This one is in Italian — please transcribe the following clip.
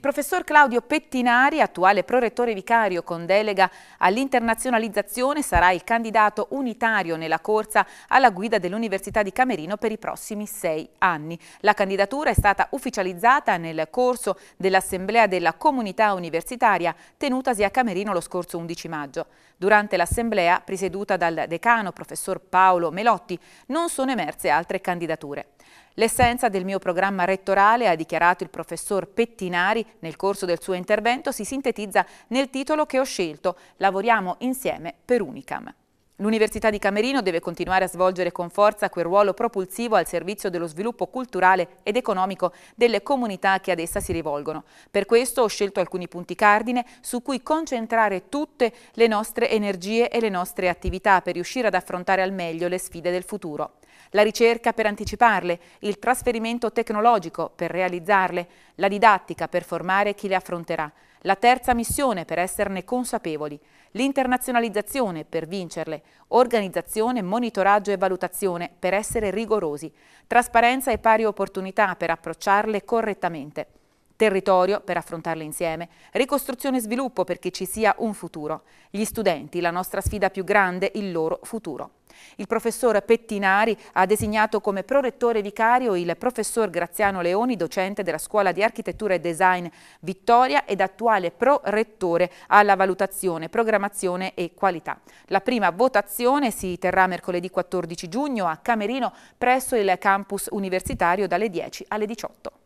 Il professor Claudio Pettinari, attuale prorettore vicario con delega all'internazionalizzazione, sarà il candidato unitario nella corsa alla guida dell'Università di Camerino per i prossimi sei anni. La candidatura è stata ufficializzata nel corso dell'Assemblea della Comunità Universitaria tenutasi a Camerino lo scorso 11 maggio. Durante l'Assemblea, presieduta dal decano professor Paolo Melotti, non sono emerse altre candidature. L'essenza del mio programma rettorale, ha dichiarato il professor Pettinari, nel corso del suo intervento si sintetizza nel titolo che ho scelto Lavoriamo insieme per Unicam. L'Università di Camerino deve continuare a svolgere con forza quel ruolo propulsivo al servizio dello sviluppo culturale ed economico delle comunità che ad essa si rivolgono. Per questo ho scelto alcuni punti cardine su cui concentrare tutte le nostre energie e le nostre attività per riuscire ad affrontare al meglio le sfide del futuro. La ricerca per anticiparle, il trasferimento tecnologico per realizzarle, la didattica per formare chi le affronterà, la terza missione per esserne consapevoli, l'internazionalizzazione per vincerle, organizzazione, monitoraggio e valutazione per essere rigorosi, trasparenza e pari opportunità per approcciarle correttamente, territorio per affrontarle insieme, ricostruzione e sviluppo perché ci sia un futuro, gli studenti, la nostra sfida più grande, il loro futuro. Il professor Pettinari ha designato come prorettore vicario il professor Graziano Leoni, docente della Scuola di Architettura e Design Vittoria ed attuale prorettore alla valutazione, programmazione e qualità. La prima votazione si terrà mercoledì 14 giugno a Camerino presso il campus universitario dalle 10 alle 18.